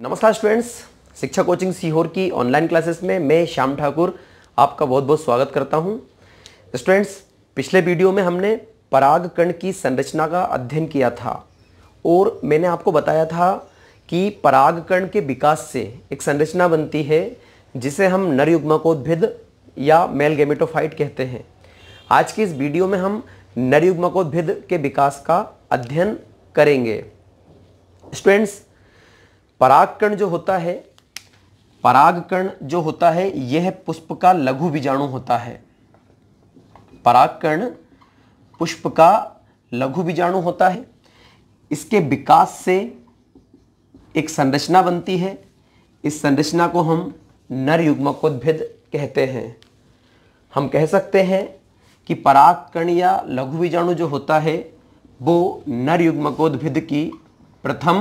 नमस्कार स्टूडेंट्स शिक्षा कोचिंग सीहोर की ऑनलाइन क्लासेस में मैं श्याम ठाकुर आपका बहुत बहुत स्वागत करता हूं स्टूडेंट्स पिछले वीडियो में हमने पराग कण की संरचना का अध्ययन किया था और मैंने आपको बताया था कि पराग कण के विकास से एक संरचना बनती है जिसे हम नर युग्मकोद्भिद या मेल गेमिटोफाइट कहते हैं आज की इस वीडियो में हम नरयुग्मकोद्भिद के विकास का अध्ययन करेंगे स्टूडेंट्स परागकण जो होता है परागकण जो होता है यह पुष्प का लघु बीजाणु होता है परागकण पुष्प का लघु बीजाणु होता है इसके विकास से एक संरचना बनती है इस संरचना को हम नर युग्मकोद्भिद कहते हैं हम कह सकते हैं कि परागकण या लघु बीजाणु जो होता है वो नर युग्मकोद्भिद की प्रथम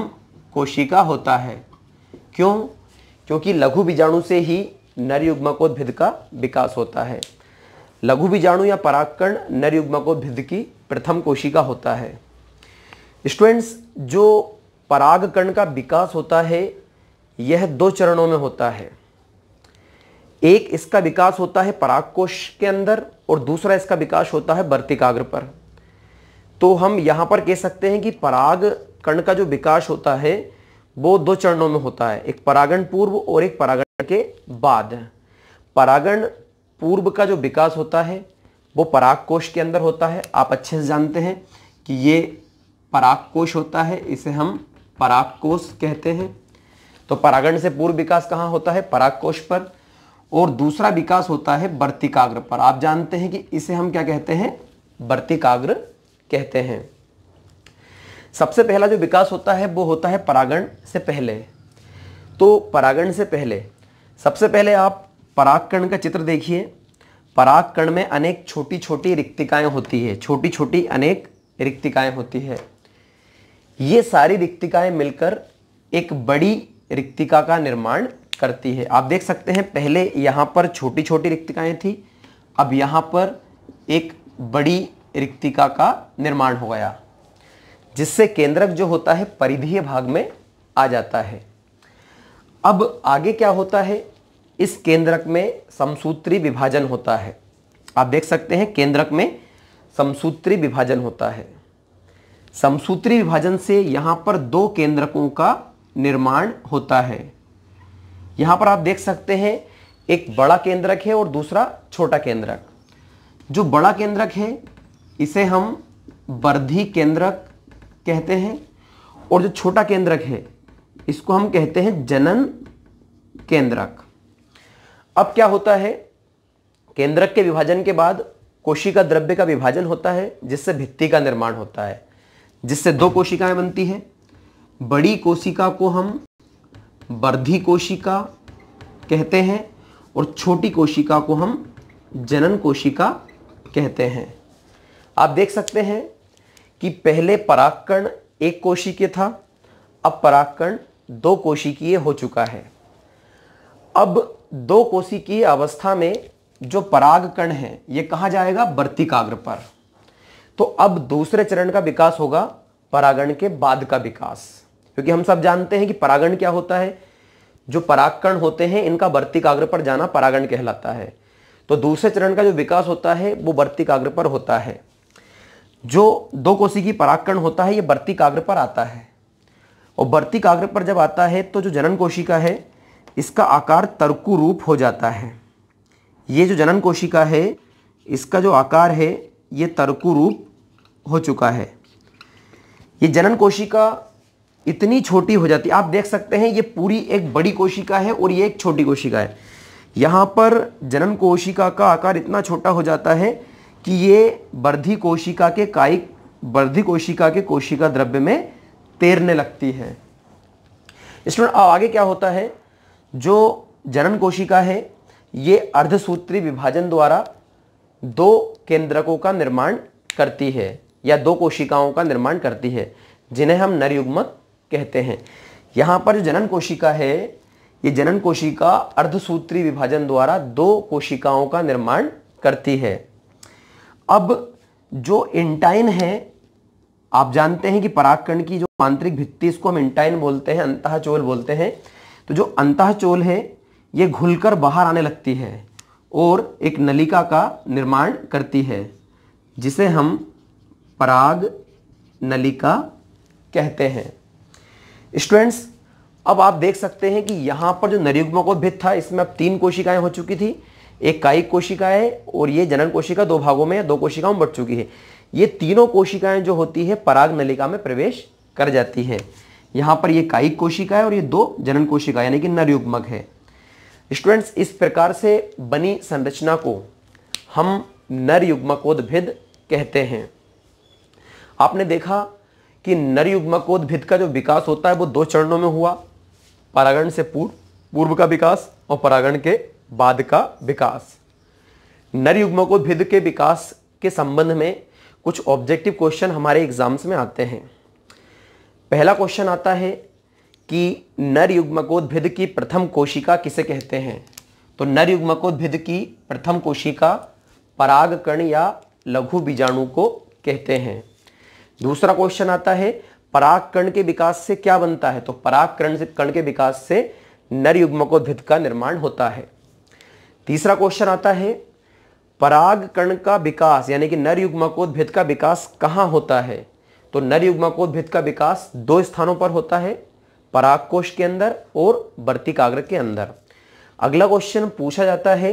कोशिका होता है क्यों क्योंकि लघु बीजाणु से ही नर युग्मकोद्भिद का विकास होता है लघु बीजाणु या परागकण नर युग्मकोद्भिद की प्रथम कोशिका होता है स्टूडेंट्स जो परागकण का विकास होता है यह दो चरणों में होता है एक इसका विकास होता है पराग कोश के अंदर और दूसरा इसका विकास होता है बर्तिकाग्र पर तो हम यहाँ पर कह सकते हैं कि पराग कर्ण का जो विकास होता है वो दो चरणों में होता है एक परागण पूर्व और एक परागण के बाद परागण पूर्व का जो विकास होता है वो पराग कोश के अंदर होता है आप अच्छे से जानते हैं कि ये पराग कोश होता है इसे हम पराग कोश कहते हैं तो परागण से पूर्व विकास कहाँ होता है पराग कोश पर और दूसरा विकास होता है वर्तिकाग्र पर आप जानते हैं कि इसे हम क्या कहते हैं वर्तिकाग्र कहते हैं सबसे पहला जो विकास होता है वो होता है परागण से पहले तो परागण से पहले सबसे पहले आप परागकण का चित्र देखिए परागकण में अनेक छोटी छोटी रिक्तिकाएं होती है छोटी छोटी अनेक रिक्तिकाएं होती है ये सारी रिक्तिकाएं मिलकर एक बड़ी रिक्तिका का निर्माण करती है आप देख सकते हैं पहले यहाँ पर छोटी छोटी रिक्तिकाएँ थी अब यहाँ पर एक बड़ी रिक्तिका का निर्माण हो गया जिससे केंद्रक जो होता है परिधीय भाग में आ जाता है अब आगे क्या होता है इस केंद्रक में समसूत्री विभाजन होता है आप देख सकते हैं केंद्रक में समसूत्री विभाजन होता है समसूत्री विभाजन से यहाँ पर दो केंद्रकों का निर्माण होता है यहां पर आप देख सकते हैं एक बड़ा केंद्रक है और दूसरा छोटा केंद्रक जो बड़ा केंद्रक है इसे हम वर्धी केंद्रक कहते हैं और जो छोटा केंद्रक है इसको हम कहते हैं जनन केंद्रक अब क्या होता है केंद्रक के विभाजन के बाद कोशिका द्रव्य का विभाजन होता है जिससे भित्ति का निर्माण होता है जिससे दो कोशिकाएं बनती हैं बड़ी कोशिका को हम वर्धी कोशिका कहते हैं और छोटी कोशिका को हम जनन कोशिका कहते हैं आप देख सकते हैं कि पहले परागकण एक कोशिकीय था अब परागकण दो कोशिकीय हो चुका है अब दो कोशिकीय अवस्था में जो परागकण है ये कहा जाएगा वर्तिकाग्र पर तो अब दूसरे चरण का विकास होगा परागण के बाद का विकास क्योंकि हम सब जानते हैं कि परागण क्या होता है जो परागकण होते हैं इनका वर्तिकाग्र पर जाना परागण कहलाता है तो दूसरे चरण का जो विकास होता है वो वर्तिकाग्र पर होता है जो दो कोसी की परागकण होता है ये वर्तिकाग्र पर आता है और वर्तिकाग्र पर जब आता है तो जो जनन कोशिका है इसका आकार तर्कु रूप हो जाता है ये जो जनन कोशिका है इसका जो आकार है ये तर्कु रूप हो चुका है ये जनन कोशिका इतनी छोटी हो जाती है आप देख सकते हैं ये पूरी एक बड़ी कोशिका है और ये एक छोटी कोशिका है यहाँ पर जनन कोशिका का आकार इतना छोटा हो जाता है कि ये बर्धी कोशिका के कायिक बर्धी कोशिका के कोशिका द्रव्य में तैरने लगती है स्टूडेंट आगे क्या होता है जो जनन कोशिका है ये अर्धसूत्री विभाजन द्वारा दो केंद्रकों का निर्माण करती है या दो कोशिकाओं का निर्माण करती है जिन्हें हम नरयुग्मक कहते हैं यहाँ पर जो जनन कोशिका है ये जनन कोशिका अर्धसूत्री विभाजन द्वारा दो कोशिकाओं का निर्माण करती है अब जो इंटाइन है आप जानते हैं कि पराकरण की जो आंतरिक भित्ति इसको हम इंटाइन बोलते हैं अंत चोल बोलते हैं तो जो अंत चोल है ये घुलकर बाहर आने लगती है और एक नलिका का निर्माण करती है जिसे हम पराग नलिका कहते हैं स्टूडेंट्स अब आप देख सकते हैं कि यहाँ पर जो नरयुग्मक भित्त था इसमें अब तीन कोशिकाएं हो चुकी थी एक कायिक कोशिका है और ये जनन कोशिका दो भागों में या दो कोशिकाओं में बट चुकी है ये तीनों कोशिकाएं जो होती है पराग नलिका में प्रवेश कर जाती है यहाँ पर ये कायिक कोशिका है और ये दो जनन कोशिका यानी कि नरयुग्मक है स्टूडेंट्स इस प्रकार से बनी संरचना को हम नर कहते हैं आपने देखा कि नर का जो विकास होता है वो दो चरणों में हुआ परागण से पूर्व पूर्व का विकास और परागण के बाद का विकास नरयुग्मकोद्भिद के विकास के संबंध में कुछ ऑब्जेक्टिव क्वेश्चन हमारे एग्जाम्स में आते हैं पहला क्वेश्चन आता है कि नरयुग्मकोद्भिद की प्रथम कोशिका किसे कहते हैं तो नरयुग्मकोद्भिद की प्रथम कोशिका परागकण या लघु बीजाणु को कहते हैं दूसरा क्वेश्चन आता है परागकण के विकास से क्या बनता है तो परागकण से कण के विकास से नर भिद का निर्माण होता है तीसरा क्वेश्चन आता है पराग कर्ण का विकास यानी कि नर भिद का विकास कहां होता है तो नर भिद का विकास दो स्थानों पर होता है पराग कोष के अंदर और वर्तिकाग्र के अंदर अगला क्वेश्चन पूछा जाता है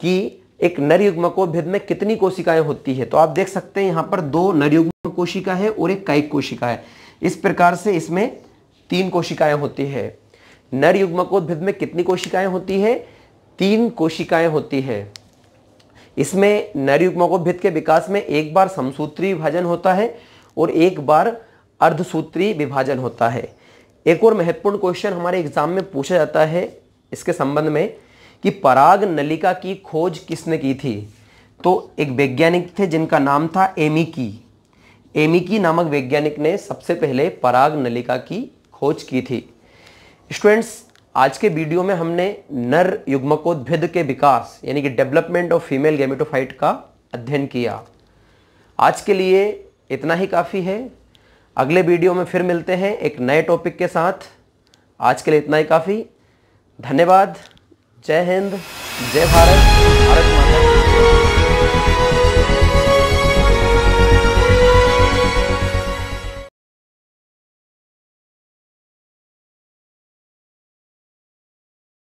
कि एक नरयुग्म भेद में कितनी कोशिकाएं होती है तो आप देख सकते हैं यहां पर दो नरयुग्म कोशिका है और एक कायिक कोशिका है इस प्रकार से इसमें तीन कोशिकाएं होती है को भेद में कितनी कोशिकाएं होती है तीन कोशिकाएं होती है इसमें को भेद के विकास में एक बार समसूत्री विभाजन होता है और एक बार अर्धसूत्री विभाजन होता है एक और महत्वपूर्ण क्वेश्चन हमारे एग्जाम में पूछा जाता है इसके संबंध में कि पराग नलिका की खोज किसने की थी तो एक वैज्ञानिक थे जिनका नाम था एमिकी एमिकी नामक वैज्ञानिक ने सबसे पहले पराग नलिका की खोज की थी स्टूडेंट्स आज के वीडियो में हमने नर युग्मकोद्भिद के विकास यानी कि डेवलपमेंट ऑफ फीमेल गैमेटोफाइट का अध्ययन किया आज के लिए इतना ही काफ़ी है अगले वीडियो में फिर मिलते हैं एक नए टॉपिक के साथ आज के लिए इतना ही काफ़ी धन्यवाद जय हिंद जय भारत भारत माता